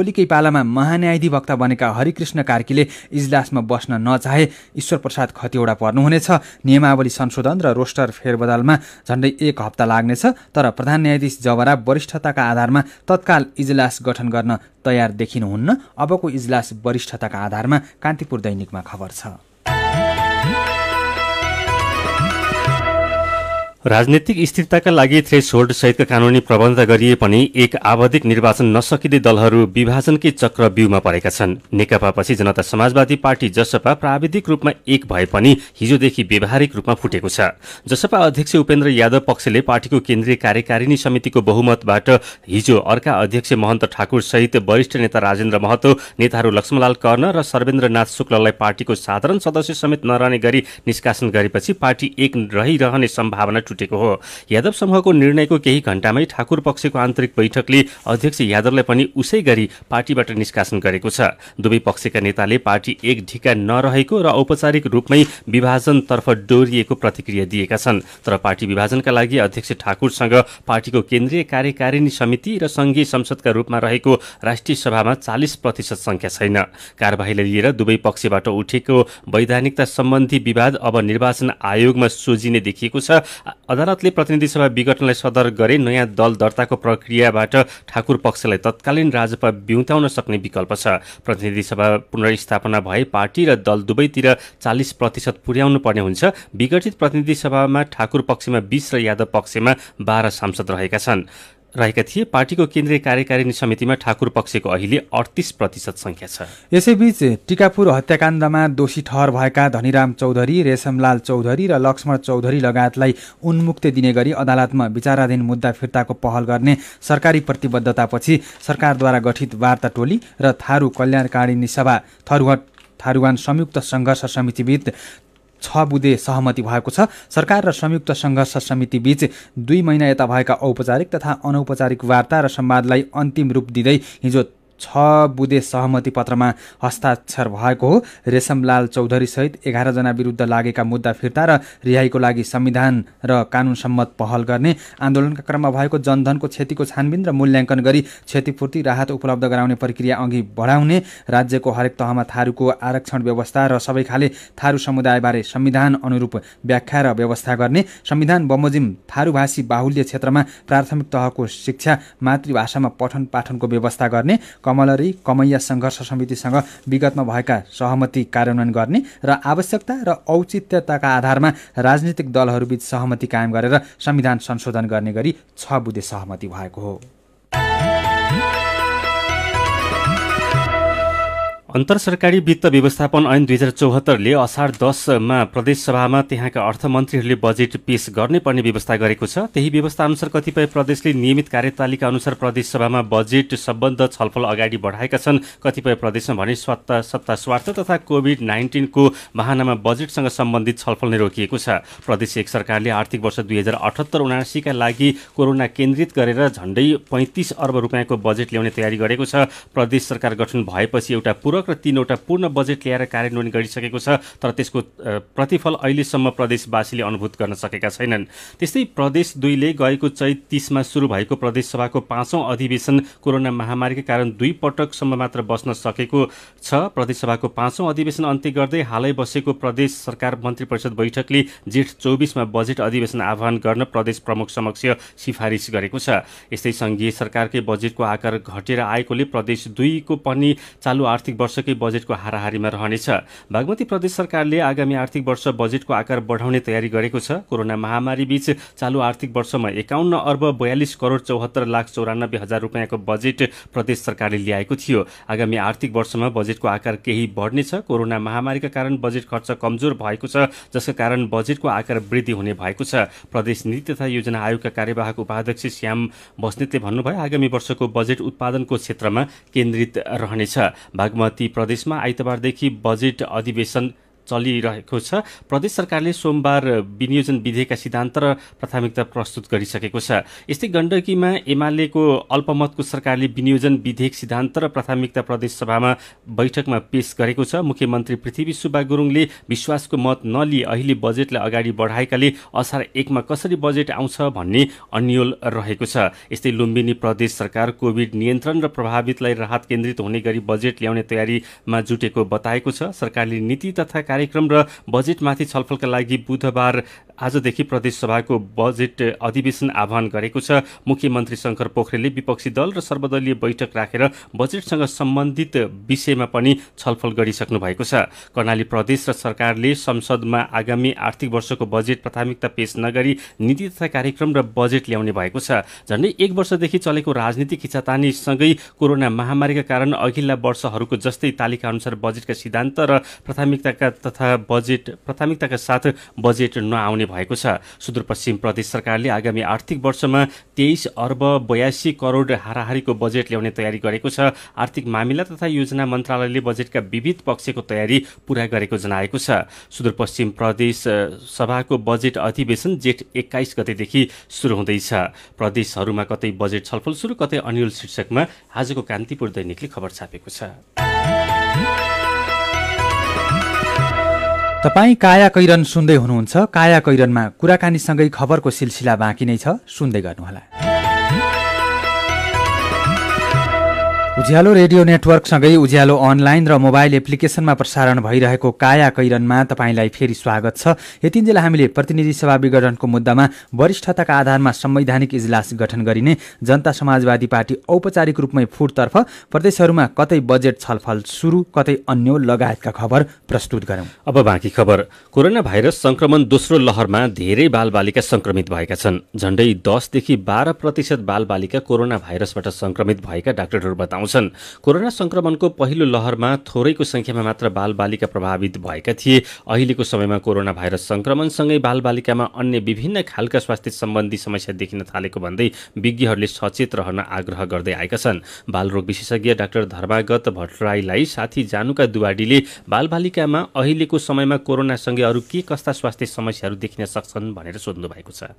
ओलीकै पालामा महान्यायाधिवक्ता बनेका हरिकृष्ण कार्कीले इजलासमा बस्न नचाहे ईश्वर प्रसाद खतिवडा पर्नुहुनेछ नियमावली संशोधन र रोस्टर फेरबदलमा झन्डै एक हप्ता लाग्नेछ तर प्रधान न्यायाधीश जवरा वरिष्ठताका आधारमा तत्काल इजलास गठन गर्न तयार देखिनुहुन्न अबको इजलास वरिष्ठताका आधारमा कान्तिपुर दैनिकमा खबर छ राजनीतिक स्थिरताका लागि थ्रेसहोल्ड सहितका कानूनी प्रबन्ध गरिए पनि एक आवधिक निर्वाचन नसकिँदै दलहरू विभाजनकै चक्र बिउमा परेका छन् नेकपापछि जनता समाजवादी पार्टी जसपा प्राविधिक रूपमा एक भए पनि हिजोदेखि व्यवहारिक रूपमा फुटेको छ जसपा अध्यक्ष उपेन्द्र यादव पक्षले पार्टीको केन्द्रीय कार्यकारिणी समितिको बहुमतबाट हिजो अर्का अध्यक्ष महन्त ठाकुर सहित वरिष्ठ नेता राजेन्द्र महतो नेताहरू लक्ष्मणलाल कर्ण र सर्वेन्द्रनाथ शुक्ललाई पार्टीको साधारण सदस्य समेत नरहने गरी निष्कासन गरेपछि पार्टी एक रहिरहने सम्भावना छुटेको हो यादव समूहको निर्णयको केही घण्टामै ठाकुर पक्षको आन्तरिक बैठकले अध्यक्ष यादवलाई पनि उसै गरी पार्टीबाट निष्कासन गरेको छ दुवै पक्षका नेताले पार्टी एक ढिका नरहेको र औपचारिक रूपमै विभाजनतर्फ डोरिएको प्रतिक्रिया दिएका छन् तर पार्टी विभाजनका लागि अध्यक्ष ठाकुरसँग पार्टीको केन्द्रीय कार्यकारिणी समिति र सङ्घीय संसदका रूपमा रहेको राष्ट्रिय सभामा चालिस प्रतिशत सङ्ख्या छैन कार्यवाहीलाई लिएर दुवै पक्षबाट उठेको वैधानिकता सम्बन्धी विवाद अब निर्वाचन आयोगमा सोझिने देखिएको छ अदालतले प्रतिनिधि सभा विघटनलाई सदर गरे नयाँ दल दर्ताको प्रक्रियाबाट ठाकुर पक्षलाई तत्कालीन राजपा बिउताउन सक्ने विकल्प छ प्रतिनिधि सभा पुनर्स्थापना भए पार्टी र दल दुवैतिर चालिस प्रतिशत पुर्याउनु पर्ने हुन्छ विघटित प्रतिनिधि सभामा ठाकुर पक्षमा बिस र यादव पक्षमा बाह्र सांसद रहेका छन् रहेका थिए पार्टीको केन्द्रीय कार्यकारिणी समितिमा ठाकुर पक्षको अहिले अडतिस प्रतिशत संख्या छ यसैबीच टिकापुर हत्याकाण्डमा दोषी ठहर भएका धनीराम चौधरी रेशमलाल चौधरी र लक्ष्मण चौधरी लगायतलाई उन्मुक्ति दिने गरी अदालतमा विचाराधीन मुद्दा फिर्ताको पहल गर्ने सरकारी प्रतिबद्धतापछि सरकारद्वारा गठित वार्ता टोली र थारू कल्याणकारिणी सभा थरुहट थारुवान संयुक्त सङ्घर्ष समितिविद छ बुधे सहमति भएको छ सरकार र संयुक्त सङ्घर्ष समिति बीच दुई महिना यता भएका औपचारिक तथा अनौपचारिक वार्ता र संवादलाई अन्तिम रूप दिँदै हिजो छ बुधे सहमति पत्रमा हस्ताक्षर भएको हो रेशमलाल चौधरीसहित एघारजना विरुद्ध लागेका मुद्दा फिर्ता र रिहाईको लागि संविधान र कानुन सम्मत पहल गर्ने आन्दोलनका क्रममा भएको जनधनको क्षतिको छानबिन र मूल्याङ्कन गरी क्षतिपूर्ति राहत उपलब्ध गराउने प्रक्रिया अघि बढाउने राज्यको हरेक तहमा थारूको आरक्षण व्यवस्था र सबै खाले थारू समुदायबारे संविधान अनुरूप व्याख्या र व्यवस्था गर्ने संविधान बमोजिम थारूभाषी बाहुल्य क्षेत्रमा प्राथमिक तहको शिक्षा मातृभाषामा पठन पाठनको व्यवस्था गर्ने कमलरी कमैया सङ्घर्ष समितिसँग विगतमा भएका सहमति कार्यान्वयन गर्ने र आवश्यकता र औचित्यताका आधारमा राजनीतिक दलहरूबीच सहमति कायम गरेर संविधान संशोधन गर्ने गरी छ बुधे सहमति भएको हो अन्तर सरकारी वित्त व्यवस्थापन ऐन दुई हजार चौहत्तरले असार दसमा प्रदेशसभामा त्यहाँका अर्थमन्त्रीहरूले बजेट पेश गर्नै पर्ने व्यवस्था गरेको छ त्यही व्यवस्था अनुसार कतिपय प्रदेशले नियमित कार्यतालिका अनुसार प्रदेशसभामा बजेट सम्बन्ध छलफल अगाडि बढाएका छन् कतिपय प्रदेशमा भने स्वत्ता सत्ता स्वार्थ तथा कोभिड नाइन्टिनको महानामा बजेटसँग सम्बन्धित छलफल नै रोकिएको छ प्रदेश एक सरकारले आर्थिक वर्ष दुई हजार अठहत्तर उनासीका लागि कोरोना केन्द्रित गरेर झन्डै पैँतिस अर्ब रुपियाँको बजेट ल्याउने तयारी गरेको छ प्रदेश सरकार गठन भएपछि एउटा पूरक पटक र तिनवटा पूर्ण बजेट ल्याएर कार्यान्वयन गरिसकेको छ तर त्यसको प्रतिफल अहिलेसम्म प्रदेशवासीले अनुभूत गर्न सकेका छैनन् त्यस्तै प्रदेश दुईले गएको चैत तिसमा सुरु भएको प्रदेशसभाको पाँचौँ अधिवेशन कोरोना महामारीका कारण दुई पटकसम्म मात्र बस्न सकेको छ प्रदेशसभाको पाँचौँ अधिवेशन अन्त्य गर्दै हालै बसेको प्रदेश सरकार मन्त्री परिषद बैठकले जेठ चौबिसमा बजेट अधिवेशन आह्वान गर्न प्रदेश प्रमुख समक्ष सिफारिस गरेको छ यस्तै सङ्घीय सरकारकै बजेटको आकार घटेर आएकोले प्रदेश दुईको पनि चालु आर्थिक वर्ष वर्षकै बजेटको हाराहारीमा रहनेछ बागमती प्रदेश सरकारले आगामी आर्थिक वर्ष बजेटको आकार बढाउने तयारी गरेको छ कोरोना महामारी बीच चालु आर्थिक वर्षमा एकाउन्न अर्ब बयालिस करोड चौहत्तर लाख चौरानब्बे हजार रुपियाँको बजेट प्रदेश सरकारले ल्याएको थियो आगामी आर्थिक वर्षमा बजेटको आकार केही बढ्नेछ कोरोना महामारीका कारण बजेट खर्च कमजोर भएको छ जसका कारण बजेटको आकार वृद्धि हुने भएको छ प्रदेश नीति तथा योजना आयोगका कार्यवाहक उपाध्यक्ष श्याम बस्नेतले भन्नुभयो आगामी वर्षको बजेट उत्पादनको क्षेत्रमा केन्द्रित रहनेछ बागमती प्रदेशमा आइतबारदेखि बजेट अधिवेशन चलिरहेको छ प्रदेश सरकारले सोमबार विनियोजन विधेयकका सिद्धान्त र प्राथमिकता प्रस्तुत गरिसकेको छ यस्तै गण्डकीमा एमालेको अल्पमतको सरकारले विनियोजन विधेयक सिद्धान्त र प्राथमिकता प्रदेश सभामा बैठकमा पेश गरेको छ मुख्यमन्त्री पृथ्वी सुब्बा गुरुङले विश्वासको मत नलिए अहिले बजेटलाई अगाडि बढाएकाले असार एकमा कसरी बजेट आउँछ भन्ने अन्यल रहेको छ यस्तै लुम्बिनी प्रदेश सरकार कोभिड नियन्त्रण र प्रभावितलाई राहत केन्द्रित हुने गरी बजेट ल्याउने तयारीमा जुटेको बताएको छ सरकारले नीति तथा कार्यक्रम र बजेटमाथि छलफलका लागि बुधबार आजदेखि प्रदेशसभाको बजेट अधिवेशन आह्वान गरेको छ मुख्यमन्त्री शङ्कर पोखरेलले विपक्षी दल र सर्वदलीय बैठक राखेर बजेटसँग सम्बन्धित विषयमा पनि छलफल गरिसक्नु भएको छ कर्णाली प्रदेश र सरकारले संसदमा आगामी आर्थिक वर्षको बजेट प्राथमिकता पेश नगरी नीति तथा कार्यक्रम र बजेट ल्याउने भएको छ झन्डै एक वर्षदेखि चलेको राजनीतिक खिचातानीसँगै कोरोना महामारीका कारण अघिल्ला वर्षहरूको जस्तै तालिका अनुसार बजेटका सिद्धान्त र प्राथमिकताका तथा बजेट प्राथमिकताका साथ बजेट नआउने हुने भएको छ सुदूरपश्चिम प्रदेश सरकारले आगामी आर्थिक वर्षमा तेइस अर्ब बयासी करोड हाराहारीको बजेट ल्याउने तयारी गरेको छ आर्थिक मामिला तथा योजना मन्त्रालयले बजेटका विविध पक्षको तयारी पूरा गरेको जनाएको छ सुदूरपश्चिम प्रदेश सभाको बजेट अधिवेशन जेठ एक्काइस गतेदेखि सुरु हुँदैछ प्रदेशहरूमा कतै बजेट छलफल सुरु कतै अन्यल शीर्षकमा आजको कान्तिपुर दैनिकले खबर छापेको छ तपाईँ काया कैरन सुन्दै हुनुहुन्छ काया कैरनमा कुराकानीसँगै खबरको सिलसिला बाँकी नै छ सुन्दै गर्नुहोला उज्यालो रेडियो नेटवर्कसँगै उज्यालो अनलाइन र मोबाइल एप्लिकेसनमा प्रसारण भइरहेको काया कैरनमा तपाईँलाई फेरि स्वागत छ यतिन्जेल हामीले प्रतिनिधि सभा विघटनको मुद्दामा वरिष्ठताका आधारमा संवैधानिक इजलास गठन गरिने जनता समाजवादी पार्टी औपचारिक रूपमै फुटतर्फ प्रदेशहरूमा कतै बजेट छलफल सुरु कतै अन्य लगायतका खबर प्रस्तुत गरौं अब बाँकी खबर कोरोना भाइरस संक्रमण दोस्रो लहरमा धेरै बालबालिका संक्रमित भएका छन् झण्डै दसदेखि बाह्र प्रतिशत बालबालिका कोरोना भाइरसबाट संक्रमित भएका डाक्टरहरू बताउँछन् आउँछन् कोरोना संक्रमणको पहिलो लहरमा थोरैको संख्यामा मात्र बालबालिका प्रभावित भएका थिए अहिलेको समयमा कोरोना भाइरस सङ्क्रमणसँगै बालबालिकामा अन्य विभिन्न खालका स्वास्थ्य सम्बन्धी समस्या देखिन थालेको भन्दै विज्ञहरूले सचेत रहन आग्रह गर्दै आएका छन् बालरोग विशेषज्ञ डाक्टर धर्मागत भट्टराईलाई साथी जानुका दुवाडीले बालबालिकामा अहिलेको समयमा कोरोनासँगै अरू के कस्ता स्वास्थ्य समस्याहरू देखिन सक्छन् भनेर सोध्नु भएको छ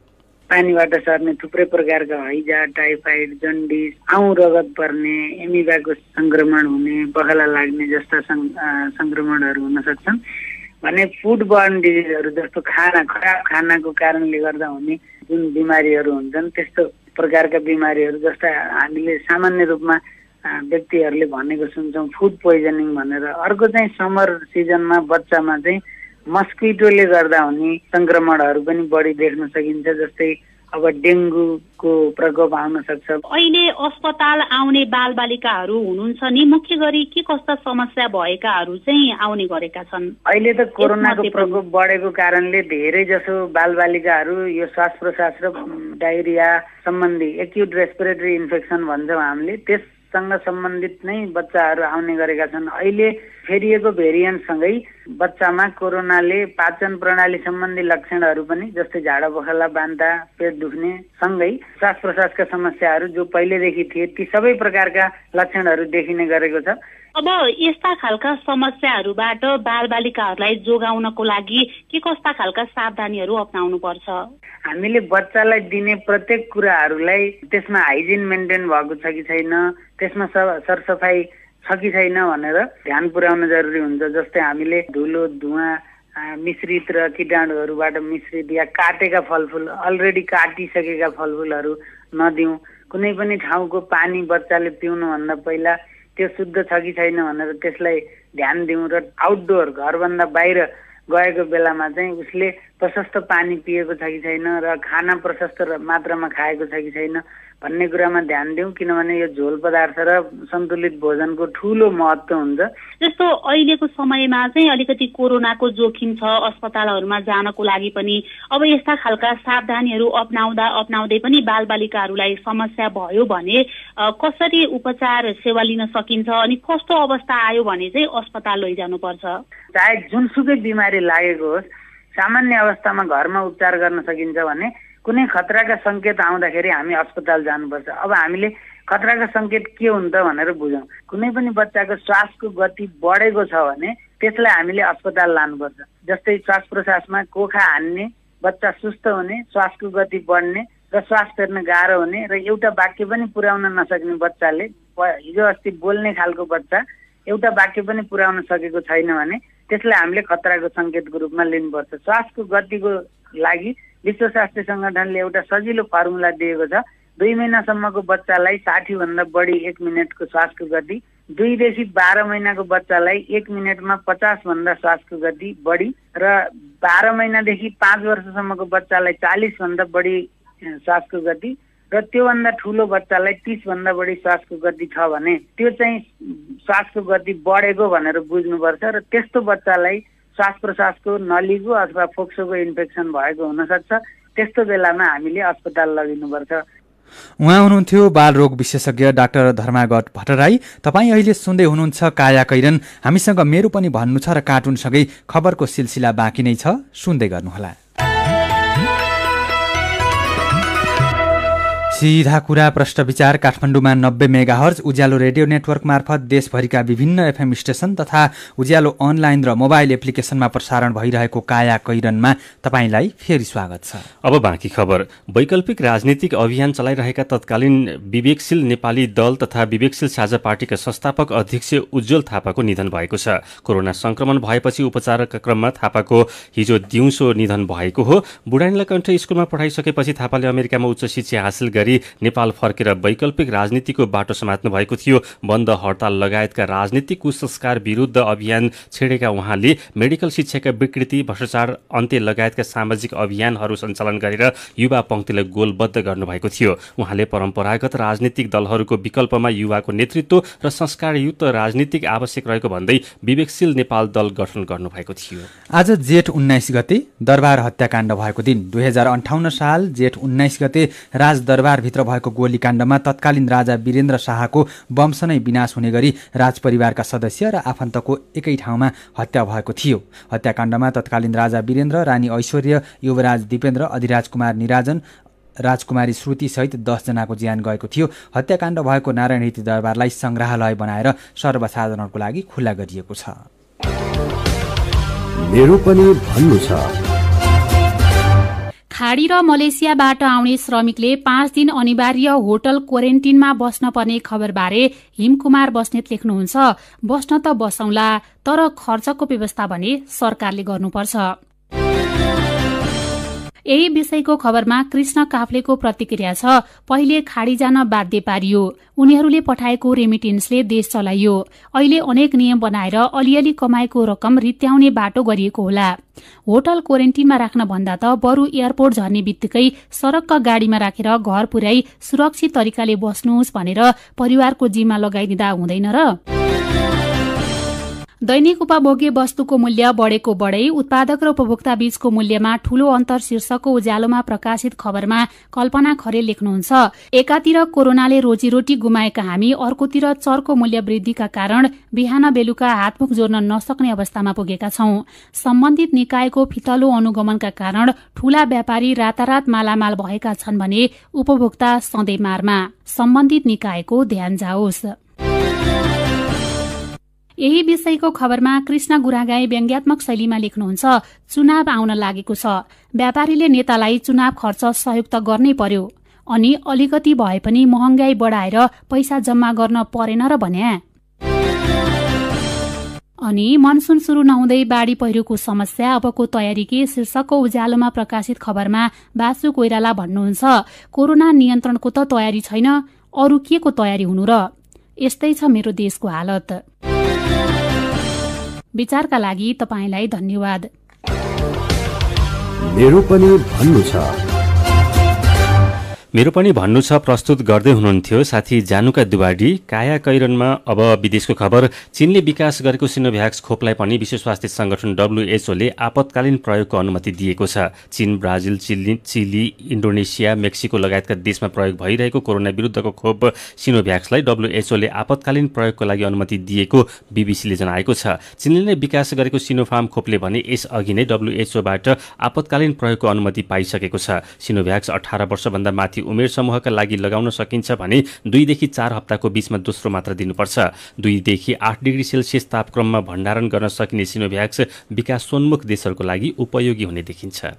पानीबाट सर्ने थुप्रै प्रकारका हैजा टाइफाइड जन्डिस आउँ रगत पर्ने एमिबाको सङ्क्रमण हुने बखला लाग्ने जस्ता सङ्क्रमणहरू हुन सक्छन् भने फुड बर्न डिजिजहरू जस्तो खाना खराब खानाको कारणले गर्दा हुने जुन बिमारीहरू हुन्छन् त्यस्तो प्रकारका बिमारीहरू जस्ता हामीले सामान्य रूपमा व्यक्तिहरूले भनेको सुन्छौँ फुड पोइजनिङ भनेर अर्को चाहिँ समर सिजनमा बच्चामा चाहिँ मस्किटोले गर्दा हुने सङ्क्रमणहरू पनि बढी देख्न सकिन्छ जस्तै अब डेङ्गुको प्रकोप आउन सक्छ अहिले अस्पताल आउने बालबालिकाहरू हुनुहुन्छ नि मुख्य गरी के कस्ता समस्या भएकाहरू चाहिँ आउने गरेका छन् अहिले त कोरोनाको प्रकोप बढेको कारणले धेरै जसो बालबालिकाहरू यो श्वास प्रश्वास र डायरिया सम्बन्धी एक्युट रेस्पिरेटरी इन्फेक्सन भन्छौँ हामीले त्यससँग सम्बन्धित नै बच्चाहरू आउने गरेका छन् अहिले फेरिएको भेरिएन्टसँगै बच्चामा कोरोनाले पाचन प्रणाली सम्बन्धी लक्षणहरू पनि जस्तै झाडा बखला बान्दा पेट दुख्ने सँगै श्वास प्रश्वासका समस्याहरू जो पहिलेदेखि थिए ती सबै प्रकारका लक्षणहरू देखिने गरेको छ अब यस्ता खालका समस्याहरूबाट बालबालिकाहरूलाई जोगाउनको लागि के कस्ता खालका सावधानीहरू अप्नाउनु पर्छ हामीले बच्चालाई दिने प्रत्येक कुराहरूलाई त्यसमा हाइजिन मेन्टेन भएको छ कि छैन त्यसमा सरसफाइ छ कि छैन भनेर ध्यान पुर्याउन जरुरी हुन्छ जस्तै हामीले धुलो धुवा मिश्रित र किटाणुहरूबाट मिश्रित या काटेका फलफुल अलरेडी काटिसकेका फलफुलहरू नदिउँ कुनै पनि ठाउँको पानी बच्चाले पिउनुभन्दा पहिला त्यो शुद्ध छ कि छैन भनेर त्यसलाई ध्यान दिउँ र आउटडोर घरभन्दा बाहिर गएको बेलामा चाहिँ उसले प्रशस्त पानी पिएको छ कि छैन र खाना प्रशस्त मात्रामा खाएको छ कि छैन भन्ने कुरामा ध्यान दिउँ किनभने यो झोल पदार्थ र सन्तुलित भोजनको ठुलो महत्त्व हुन्छ जस्तो अहिलेको समयमा चाहिँ अलिकति कोरोनाको जोखिम छ अस्पतालहरूमा जानको लागि पनि अब यस्ता खालका सावधानीहरू अप्नाउँदा अप्नाउँदै पनि बालबालिकाहरूलाई समस्या भयो भने कसरी उपचार सेवा लिन सकिन्छ अनि कस्तो अवस्था आयो भने चाहिँ अस्पताल लैजानुपर्छ चाहे जुनसुकै बिमारी लागेको होस् सामान्य अवस्थामा घरमा उपचार गर्न सकिन्छ भने कुनै खतराका सङ्केत आउँदाखेरि हामी अस्पताल जानुपर्छ अब हामीले खतराका सङ्केत के हुन्छ भनेर बुझौँ कुनै पनि बच्चाको श्वासको गति बढेको छ भने त्यसलाई हामीले अस्पताल लानुपर्छ जस्तै श्वास प्रश्वासमा कोखा हान्ने बच्चा सुस्त हुने श्वासको गति बढ्ने र श्वास फेर्न गाह्रो हुने र एउटा वाक्य पनि पुर्याउन नसक्ने बच्चाले हिजो अस्ति बोल्ने खालको बच्चा एउटा वाक्य पनि पुर्याउन सकेको छैन भने त्यसलाई हामीले खतराको सङ्केतको रूपमा लिनुपर्छ श्वासको गतिको लागि विश्व स्वास्थ्य सङ्गठनले एउटा सजिलो फर्मुला दिएको छ दुई महिनासम्मको बच्चालाई साठीभन्दा बढी एक मिनटको श्वासको गति दुईदेखि बाह्र महिनाको बच्चालाई एक मिनटमा पचासभन्दा श्वासको गति बढी र बाह्र महिनादेखि पाँच वर्षसम्मको बच्चालाई चालिसभन्दा बढी श्वासको गति र त्योभन्दा ठुलो बच्चालाई तिसभन्दा बढी श्वासको गति छ भने त्यो चाहिँ श्वासको गति बढेको भनेर बुझ्नुपर्छ र त्यस्तो बच्चालाई श्वास प्रश्वासको नलीको अथवा फोक्सोको इन्फेक्सन भएको हुनसक्छ त्यस्तो बेलामा हामीले अस्पताल लगिनुपर्छ उहाँ हुनुहुन्थ्यो बालरोग विशेषज्ञ डाक्टर धर्मागत भट्टराई तपाईँ अहिले सुन्दै हुनुहुन्छ काया कैरन हामीसँग मेरो पनि भन्नु छ र कार्टुनसँगै खबरको सिलसिला बाँकी नै छ सुन्दै गर्नुहोला सिधा कुरा प्रश्न विचार काठमाडौँमा नब्बे mega hertz Ujyaalo radio network मार्फत देशभरिका विभिन्न एफएम स्टेशन तथा उज्यालो अनलाइन र मोबाइल एप्लिकेशनमा प्रसारण भइरहेको काया कैरनमा तपाईँलाई फेरि स्वागत छ अब बाँकी खबर वैकल्पिक राजनीतिक अभियान चलाइरहेका तत्कालीन विवेकशील नेपाली दल तथा विवेकशील साझा पार्टीका संस्थापक अध्यक्ष उज्जवल थापाको निधन भएको छ कोरोना संक्रमण भएपछि उपचारका क्रममा थापाको हिजो दिउँसो निधन भएको हो बुढानीलाई कण्ठ स्कुलमा पठाइसकेपछि थापाले अमेरिकामा उच्च शिक्षा हासिल गरे गरी नेपाल फर्केर वैकल्पिक राजनीतिको बाटो समात्नु भएको थियो बन्द हडताल लगायतका राजनीतिक कुसंस्कार विरुद्ध अभियान छेडेका उहाँले मेडिकल शिक्षाका विकृति भ्रष्टाचार अन्त्य लगायतका सामाजिक अभियानहरू सञ्चालन गरेर युवा पङ्क्तिलाई गोलबद्ध गर्नुभएको थियो उहाँले परम्परागत राजनीतिक दलहरूको विकल्पमा युवाको नेतृत्व र संस्कारयुक्त राजनीतिक आवश्यक रहेको भन्दै विवेकशील नेपाल दल गठन गर्नुभएको थियो आज जेठ उन्नाइस गते दरबार हत्याकाण्ड भएको दिन दुई साल जेठ उन्नाइस गते राजदरबार परिवारभित्र भएको गोलीकाण्डमा तत्कालीन राजा वीरेन्द्र शाहको वंश नै विनाश हुने गरी राजपरिवारका सदस्य र आफन्तको एकै ठाउँमा हत्या भएको थियो हत्याकाण्डमा तत्कालीन राजा वीरेन्द्र रानी ऐश्वर्य युवराज दिपेन्द्र अधिराज कुमार निराजन राजकुमारी श्रुति श्रुतिसहित दसजनाको ज्यान गएको थियो हत्याकाण्ड भएको नारायण नारायणहिती दरबारलाई सङ्ग्रहालय बनाएर सर्वसाधारणको लागि खुल्ला गरिएको छ मेरो पनि भन्नु छ खाड़ी र मलेसियाबाट आउने श्रमिकले पाँच दिन अनिवार्य होटल क्वारेन्टिनमा बस्न पर्ने खबरबारे हिमकुमार बस्नेत लेख्नुहुन्छ बस्न त बसौंला तर खर्चको व्यवस्था भने सरकारले गर्नुपर्छ यही विषयको खबरमा कृष्ण काफ्लेको प्रतिक्रिया छ पहिले खाडी जान बाध्य पारियो उनीहरूले पठाएको रेमिटेन्सले देश चलाइयो अहिले अनेक नियम बनाएर अलिअलि कमाएको रकम रित्याउने बाटो गरिएको होला होटल क्वारेन्टिनमा राख्न भन्दा त बरु एयरपोर्ट झर्ने बित्तिकै सड़कका गाड़ीमा राखेर घर पुर्याई सुरक्षित तरिकाले बस्नुहोस् भनेर परिवारको जिम्मा लगाइदिँदा हुँदैन र दैनिक उपभोग्य वस्तुको मूल्य बढ़ेको बढै उत्पादक र उपभोक्ता बीचको मूल्यमा ठूलो अन्तर शीर्षकको उज्यालोमा प्रकाशित खबरमा कल्पना खरे लेख्नुहुन्छ एकातिर कोरोनाले रोजीरोटी गुमाएका हामी अर्कोतिर चरको मूल्य वृद्धिका कारण बिहान बेलुका हातमुख जोड्न नसक्ने अवस्थामा पुगेका छौं सम्बन्धित निकायको फितलो अनुगमनका कारण ठूला व्यापारी रातारात मालामाल भएका छन् भने उपभोक्ता सधैँ मारमा सम्बन्धित निकायको ध्यान जाओस् यही विषयको खबरमा कृष्ण गुरागाई व्यङ्ग्यात्मक शैलीमा लेख्नुहुन्छ चुनाव आउन लागेको छ व्यापारीले नेतालाई चुनाव खर्च संयुक्त गर्नै पर्यो अनि अलिकति भए पनि महँगाई बढाएर पैसा जम्मा गर्न परेन र भन्या अनि मनसुन शुरू नहुँदै बाढी पहिरोको समस्या अबको तयारी के शीर्षकको उज्यालोमा प्रकाशित खबरमा बासु कोइराला भन्नुहुन्छ कोरोना नियन्त्रणको त तयारी छैन अरू के को तयारी हुनु र यस्तै छ मेरो देशको हालत विचारका लागि तपाईँलाई धन्यवाद मेरो पनि भन्नु छ मेरो पनि भन्नु छ प्रस्तुत गर्दै हुनुहुन्थ्यो साथी जानुका दुवाडी काया कैरनमा अब विदेशको खबर चीनले विकास गरेको सिनोभ्याक्स खोपलाई पनि विश्व स्वास्थ्य सङ्गठन डब्लुएचओले आपतकालीन प्रयोगको अनुमति दिएको छ चीन Brazil Chile Chile Indonesia Mexico लगायतका देशमा प्रयोग भइरहेको कोरोना विरुद्धको खोप सिनोभ्याक्सलाई डब्लुएचओले आपतकालीन प्रयोगको लागि अनुमति दिएको बिबिसीले जनाएको छ चीनले नै विकास गरेको सिनोफार्म खोपले भने यसअघि नै डब्लुएचओबाट आपतकालीन प्रयोगको अनुमति पाइसकेको छ सिनोभ्याक्स अठार वर्षभन्दा माथि उमेर समूहका लागि लगाउन सकिन्छ भने दुईदेखि चार हप्ताको बीचमा दोस्रो मात्रा दिनुपर्छ दुईदेखि आठ डिग्री सेल्सियस तापक्रममा भण्डारण गर्न सकिने सिनोभ्याक्स विकासोन्मुख देशहरूको लागि उपयोगी हुने देखिन्छ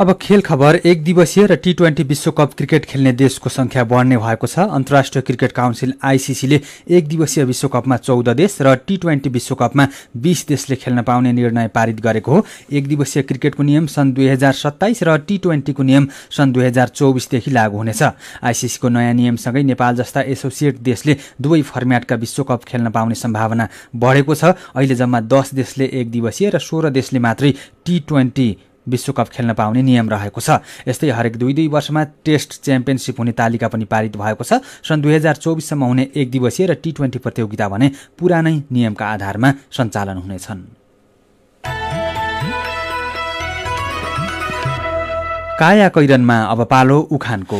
अब खेल खबर एक दिवसीय र टी ट्वेन्टी विश्वकप क्रिकेट खेल्ने देशको संख्या बढ्ने भएको छ अन्तर्राष्ट्रिय क्रिकेट काउन्सिल आइसिसीले एक दिवसीय विश्वकपमा चौध देश र टी ट्वेन्टी विश्वकपमा बिस देशले खेल्न पाउने निर्णय पारित गरेको हो एक दिवसीय क्रिकेटको नियम सन् दुई हजार सत्ताइस र टी ट्वेन्टीको नियम सन् दुई हजार चौबिसदेखि लागू हुनेछ आइसिसीको नयाँ नियमसँगै नेपाल जस्ता एसोसिएट देशले दुवै फर्म्याटका विश्वकप खेल्न पाउने सम्भावना बढेको छ अहिले जम्मा दस देशले एक दिवसीय र सोह्र देशले मात्रै टी ट्वेन्टी विश्वकप खेल्न पाउने नियम रहेको छ यस्तै हरेक दुई दुई वर्षमा टेस्ट च्याम्पियनसिप हुने तालिका पनि पारित भएको छ सन् दुई हजार चौबिससम्म हुने एक दिवसीय र टी ट्वेन्टी प्रतियोगिता भने पुरानै नियमका आधारमा सञ्चालन हुनेछन् काया कैरनमा अब पालो उखानको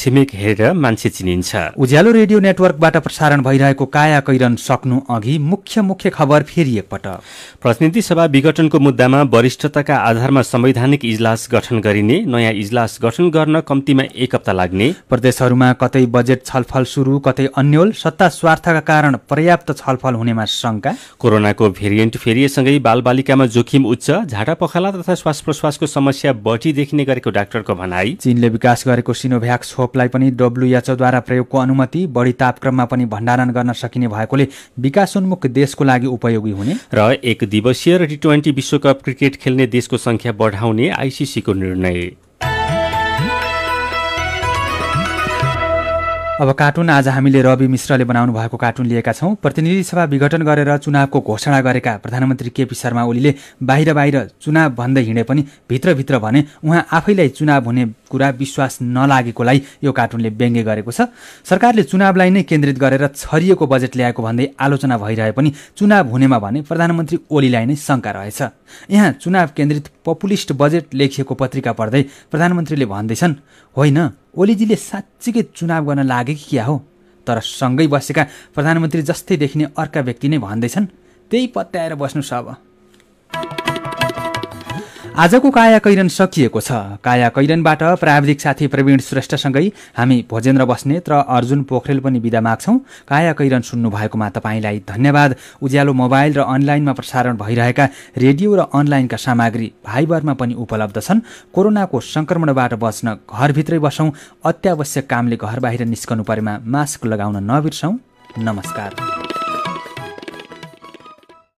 छिमेक हेरेर मान्छे चिनिन्छ उज्यालो रेडियो नेटवर्कबाट प्रसारण भइरहेको काया कैरन सक्नु अघि मुख्य मुख्य खबर फेरि एकपटक प्रतिनिधि सभा विघटनको मुद्दामा वरिष्ठताका आधारमा संवैधानिक इजलास गठन गरिने नयाँ इजलास गठन गर्न कम्तीमा एक हप्ता लाग्ने प्रदेशहरूमा कतै बजेट छलफल सुरु कतै अन्यल सत्ता स्वार्थका कारण पर्याप्त छलफल हुनेमा शङ्का कोरोनाको भेरिएन्ट फेरिएसँगै बालबालिकामा जोखिम उच्च झाडा पखाला तथा श्वास प्रश्वासको समस्या बढी देखिने गरेको डाक्टरको भनाई चीनले विकास गरेको सिनोभ्याक्स खोपलाई पनि डब्लुएचओद्वारा प्रयोगको अनुमति बढी तापक्रममा पनि भण्डारण गर्न सकिने भएकोले विकासोन्मुख देशको लागि उपयोगी हुने र एक दिवसीय र टी विश्वकप क्रिकेट खेल्ने देशको संख्या बढाउने आइसिसीको निर्णय अब कार्टुन आज हामीले रवि मिश्रले बनाउनु भएको कार्टुन लिएका छौँ प्रतिनिधि सभा विघटन गरेर चुनावको घोषणा गरेका प्रधानमन्त्री केपी शर्मा ओलीले बाहिर बाहिर चुनाव भन्दै हिँडे पनि भित्रभित्र भने उहाँ आफैलाई चुनाव हुने कुरा विश्वास नलागेकोलाई यो कार्टुनले व्यङ्ग्य गरेको छ सरकारले चुनावलाई नै केन्द्रित गरेर छरिएको बजेट ल्याएको भन्दै आलोचना भइरहे पनि चुनाव हुनेमा भने प्रधानमन्त्री ओलीलाई नै शङ्का रहेछ यहाँ चुनाव केन्द्रित पपुलिस्ट बजेट लेखिएको पत्रिका पढ्दै प्रधानमन्त्रीले भन्दैछन् होइन ओलीजीले साँच्चीकै चुनाव गर्न लागे कि क्या हो तर सँगै बसेका प्रधानमन्त्री जस्तै देखिने अर्का व्यक्ति नै भन्दैछन् त्यही पत्याएर बस्नु अब आजको काया कैरन सकिएको छ काया कैरनबाट प्राविधिक साथी प्रवीण श्रेष्ठसँगै हामी भोजेन्द्र बस्नेत र अर्जुन पोखरेल पनि विदा माग्छौँ काया कैरन सुन्नु भएकोमा तपाईँलाई धन्यवाद उज्यालो मोबाइल र अनलाइनमा प्रसारण भइरहेका रेडियो र अनलाइनका सामग्री भाइबरमा पनि उपलब्ध छन् कोरोनाको सङ्क्रमणबाट बच्न घरभित्रै बसौँ अत्यावश्यक कामले घर बाहिर निस्कनु परेमा मास्क लगाउन नबिर्सौँ नमस्कार